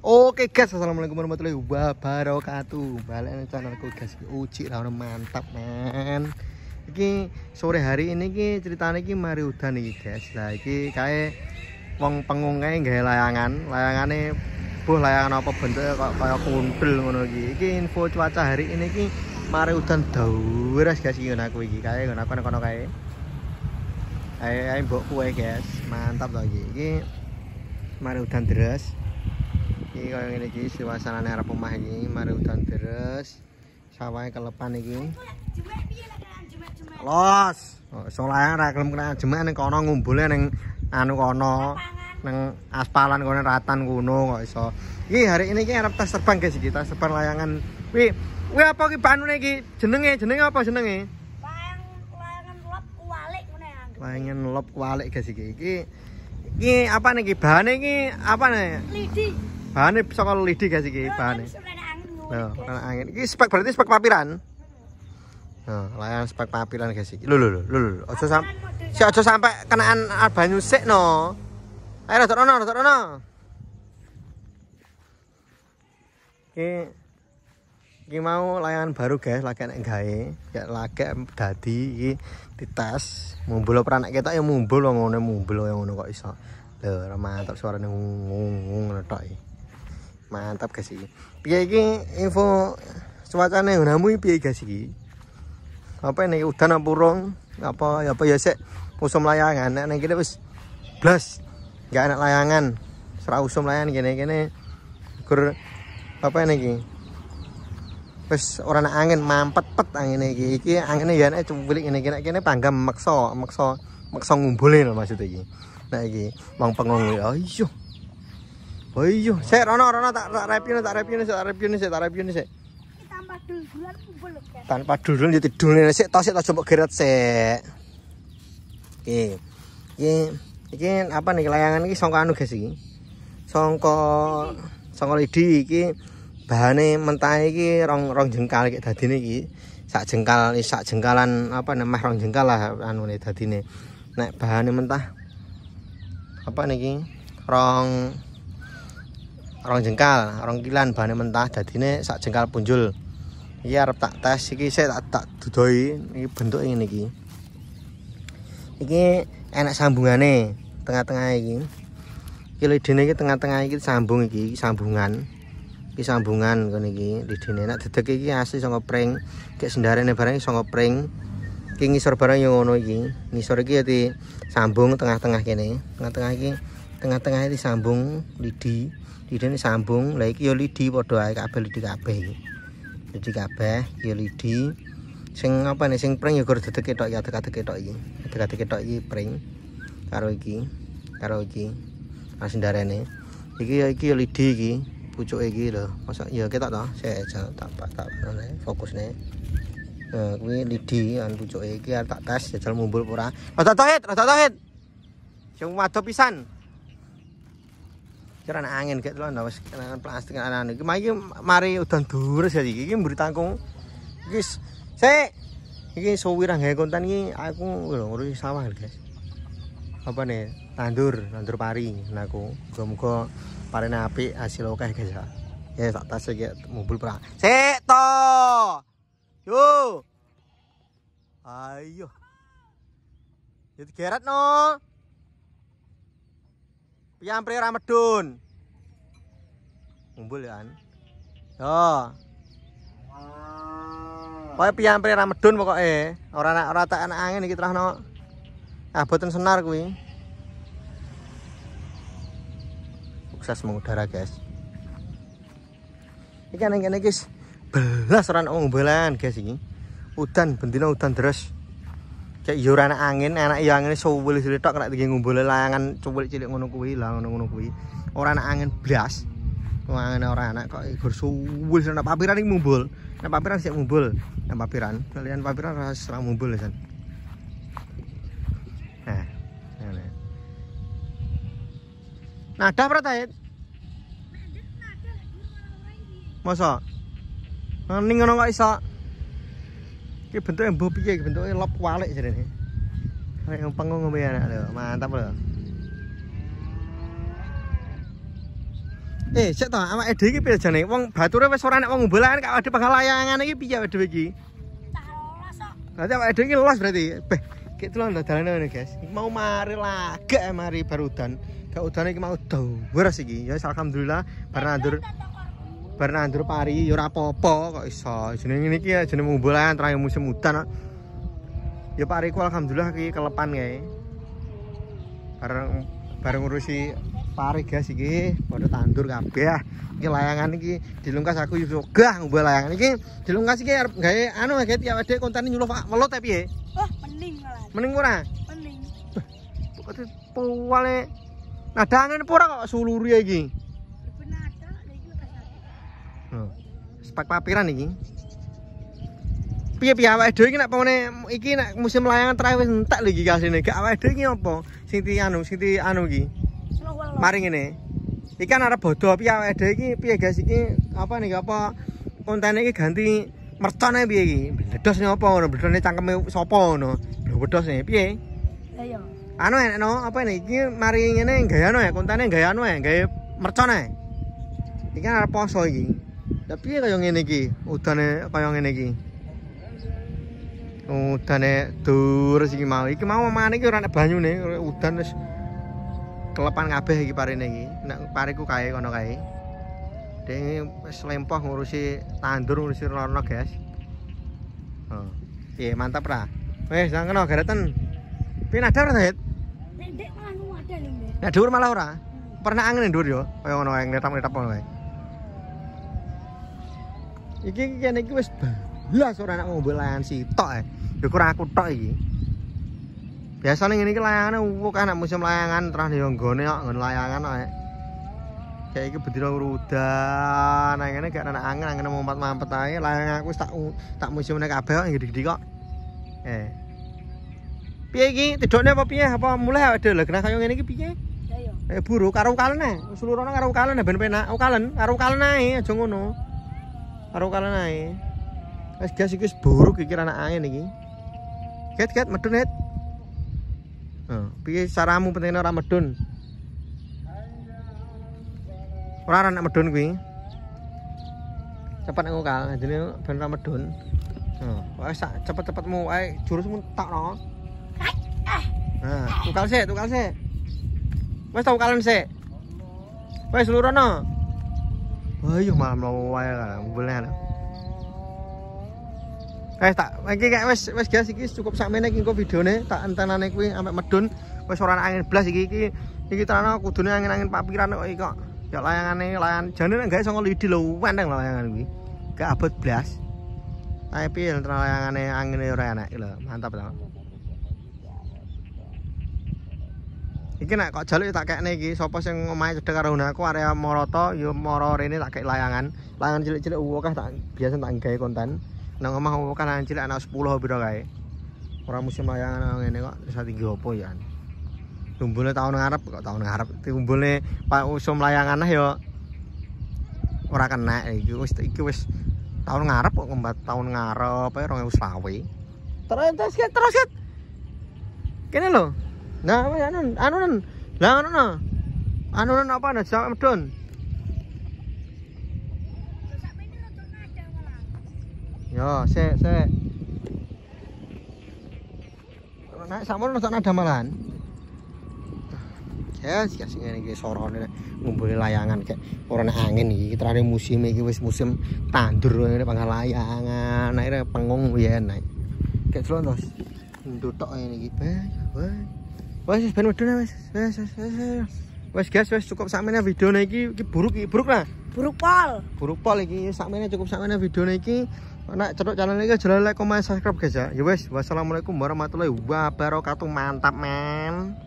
Oke guys, assalamualaikum warahmatullahi wabarakatuh. Balik nang channelku guys. Uci ra mantap, men. Iki sore hari ini ki ceritanya ki mari udah nih guys. Nah iki kayak wong pengung kae nggak layangan. Layangane buh layangan apa bentuk kayak kaya kundel ngono iki. Iki info cuaca hari ini ki mari udah deres guys iki aku iki. Kae ngono aku kono kae. Ayo ayo mbok kue guys. Mantap lagi. iki. mari udah deres. iki koyo ngene iki suasanane arep omah iki mari udan deres kelepan iki los oh, layangan ra kelem kena jemek ning kono ngumbule ning anu kono ning aspalan kono ratan kuno kok iso iki hari ini iki arep tes terbang guys iki tes terbang layangan wi weh apa iki banune iki jenenge jenenge apa jenenge Layangan lop layangan kualik guys iki iki iki apa nih ki bahan iki apa nih lidi bisa kalau lidi gak sih bahane. Loh, karena angin. ini spek berarti spek papiran. Nah, layan spek papiran gak sih Lho lho lho lho. Aja sam si aja sampai kenaan banyu sik no. Ayo rasa rono, rasa rono. oke ini mau layanan baru guys, lagi enak gawe, ya lagi dadi di dites. Mumbul ora peranak kita ya mumbul ngono mumbul yang ngono kok iso. Lho, mantap suaranya ngung ngung ngung ngetok ngung mantap guys ini piye ini info cuacane ini nah, piye guys ini apa ini udah apa apa apa ya, ya sih. musim layangan nah, ini kene plus blas gak enak layangan serah usum layangan gini gini. kur. apa ini iki wis orang angin mampet-pet ini ini angin ini ya nek cuma ngene ini gini gini panggam makso makso makso ngumpulin maksudnya maksud nah ini iki pengong Oh, Ayo, sik rono rono tak tak repine tak repine sik tak repine sik tak repine sik. Tanpa dulur kumpul Guys. Tanpa dulur ya tidul nih sik tos sik tak jompok geret sik. Oke. Iki iki apa nih layangan iki songko anu guys iki. Songko songko lidi iki bahane mentah iki rong rong jengkal iki dadine iki. Sak jengkal eh, sak jengkalan apa nemah rong jengkal lah anu nih dadine. Nek bahane mentah apa nih iki? Rong rong jengkal rong kilan bahannya mentah jadi ini sak jengkal punjul ini harap tak tes ini saya tak, tak dudai ini bentuk ini ini, ini enak sambungannya tengah-tengah ini ini lidin ini tengah-tengah ini sambung ini sambungan ini sambungan kan ini lidin ini dedek ini asli sangka pring kayak sendara ini barang ini sangka pring ini ngisor barang yang ngono ini ngisor ini jadi sambung tengah-tengah ini tengah-tengah ini tengah-tengah disambung lidi lidi ini sambung lah iki ya lidi padha ae kabeh lidi kabeh lidi kabeh ya lidi sing apa nih sing pring ya kudu dedek tok ya dedek ini, iki dedek tok iki pring karo iki karo iki asin darene iki ya iki ya lidi iki pucuk iki lo. masa ya kita to saya tak tak tak fokus nih Nah, kuwi lidi an pucuk iki tak tes jajal mumbul pura. Rata tohit, rata tohit. Sing wadah pisan. karena angin gak tuh nawas karena plastik karena anu mari udah dur sih jadi ini beri tanggung guys saya ini sewira nggak aku udah sawah guys apa tandur tandur pari naku gue muka pari napi hasil oke guys ya ya tak tas aja mobil perang seto yo ayo jadi kerat no Piyampre ramadun medun. Ngumpul ya. Yo. Pokoke piyampre ora medun pokoke. Ora ora tak enak angin kita terahno. Ah boten senar kuwi. Sukses mengudara, guys. Iki ana kene guys. Belas orang ono guys ini, Udan bendina udan deres cek yo ora angin anak yo angin suwil suwil tok nek iki ngumbul layangan coba cilik ngono kuwi lah ngono-ngono kuwi orang anak angin blas anak orang anak kok gur suwil nek papiran iki ngumbul nek papiran sik ngumbul nek papiran kalian papiran rasa ora ngumbul kan nah nada pratait masa ning ngono kok iso ini bentuknya mbuh piye iki bentuke lop kwalik jenenge. Nek pengung ngombe anak lho, mantap lho. Eh, cek to awake dhewe iki piye jane? Wong bature wis ora nek wong ngombe kan kak ade bakal layangan iki piye awake dhewe iki? Berarti awake dhewe iki los berarti. Beh, kek tulon dalane ngene, guys. Mau mari lagak mari barudan. Gak udane iki mau dawas iki. Ya alhamdulillah, barang andur. bar nandur pari ya ora apa-apa kok iso. Jeneng ngene iki ya jeneng ngumpulan terakhir musim udan. Ya pariku alhamdulillah iki kelepan kae. Bareng bareng ngurusi pari gas iki Bodo tandur kabeh. Iki layangan iki dilungkas aku yo gah ngumpul layangan iki dilungkas iki arep gawe anu gawe tiap ade konten nyuluh Pak melot ta piye? Wah, oh, mending malah. Mending ora? Mending. Pokoke pawale Nah, dangen pura kok suluri iki. spek papiran ini piye piye awak edo ini nak pone iki nak musim layangan terakhir entek lagi kali ini gak awak edo ini apa Siti anu Siti anu ini maring ini ikan ada bodoh piye awak edo ini piye guys ini apa nih apa konten ini ganti mercon ya piye ini bedos ini apa ini bedos ini cangkem sopo ini bedos ini piye anu enak apa ini ini maring ini gaya anu ya kontennya gaya anu ya gaya mercon ya ada poso ini tapi kayak yang ini ki udane kayak yang ini ki udane tur sih mau iki mau mana ini orang banyu nih udan terus kelepan kabeh iki pare ini ki nak pareku kaya kono kaya deh selempoh ngurusi tandur ngurusi lorong guys oh iya mantap ra Wes, jangan kenal garetan. Pin ada ora, Dit? Nek ndek malah ora. Nek dhuwur malah ora. Pernah angin dhuwur yo, kaya ngono wae, ngetap-ngetap ngono wae. Iki kene iki wis blas ora nak ngombe layangan sitok eh. Ya kurang aku tok iki. Biasane ngene iki layangane uwuk kan musim layangan terus yo nggone kok nggon layangan kok. Kayak iki bendina ruda, nah ngene gak ana angin, angin mumpet-mampet ae. Layangan aku tak tak musimne kabeh kok gede-gede kok. Eh. Piye iki? Tidokne apa piye? Apa mulai ada lho kenapa kaya ngene iki piye? Ya, ya. Eh buru karo kalen ae. Seluruhna karo kalen ben penak. Oh kalen, karo kalen aja ngono karo kalanae. Guys, guys iki wis buruk iki anak angin ini Ket ket medun net. Nah, piye penting ora medun? Ora anak nek medun kuwi. Cepet engko kal, jane ben ora medun. cepat mau, sak cepet mu ae jurusmu takno. Nah, tukal sih, tukal sih. Wes tau kalen sih. Wes lurono. Wah, yuk malam lawa wae kan, mumpulnya ada. Eh, tak, lagi kayak wes, wes gas sih, cukup sampe nih, kok video tak entenane nih, kuih, sampe medun, wes orang angin blas sih, kiki, kiki tanah, aku angin angin papiran, kok, kok, ya layangan nih, layan, jangan nih, guys, ngomong lidi lo, pendek lah layangan kuih, kayak abot belas, tapi yang terlalu layangan nih, angin nih, orang enak, mantap lah. Iki nek kok jaluk tak kekne iki sapa sing omahe cedhek karo aku area Moroto yo moro rene tak kek layangan. Layangan cilik-cilik akeh tak biasa tak gawe konten. Nang omah akeh layangan cilik ana 10 pira kae. Ora musim layangan ngene kok bisa tinggi opo ya. Tumbuhnya tahun ngarep kok tahun ngarep. Tumbuhnya pak usum layangan yo ora kena iki wis iki wis tahun ngarep kok kembat tahun ngarep ae 2020. Terus terus terus. Kene lho. Nah, anun ya, anun lah anon, ah. anun apa nih? Sampai medon. Yo, ya, se, se. Naik sama nonton ada malahan. Yes, yes, ini kayak sorone ngumpulin layangan kayak orang angin nih. Kita ada musim ini wis musim tandur ini pangan layangan. Nah ini pengung ya naik. Kayak terus terus. Dutok ini gitu. Wah wes ben wes wes wes wes guys wes cukup sakmene video nah iki iki buruk iki buruk lah buruk pol buruk pol iki sakmene cukup sakmene video nah iki nak cetuk channel iki jalan like comment subscribe guys ya ya wes wassalamualaikum warahmatullahi wabarakatuh mantap men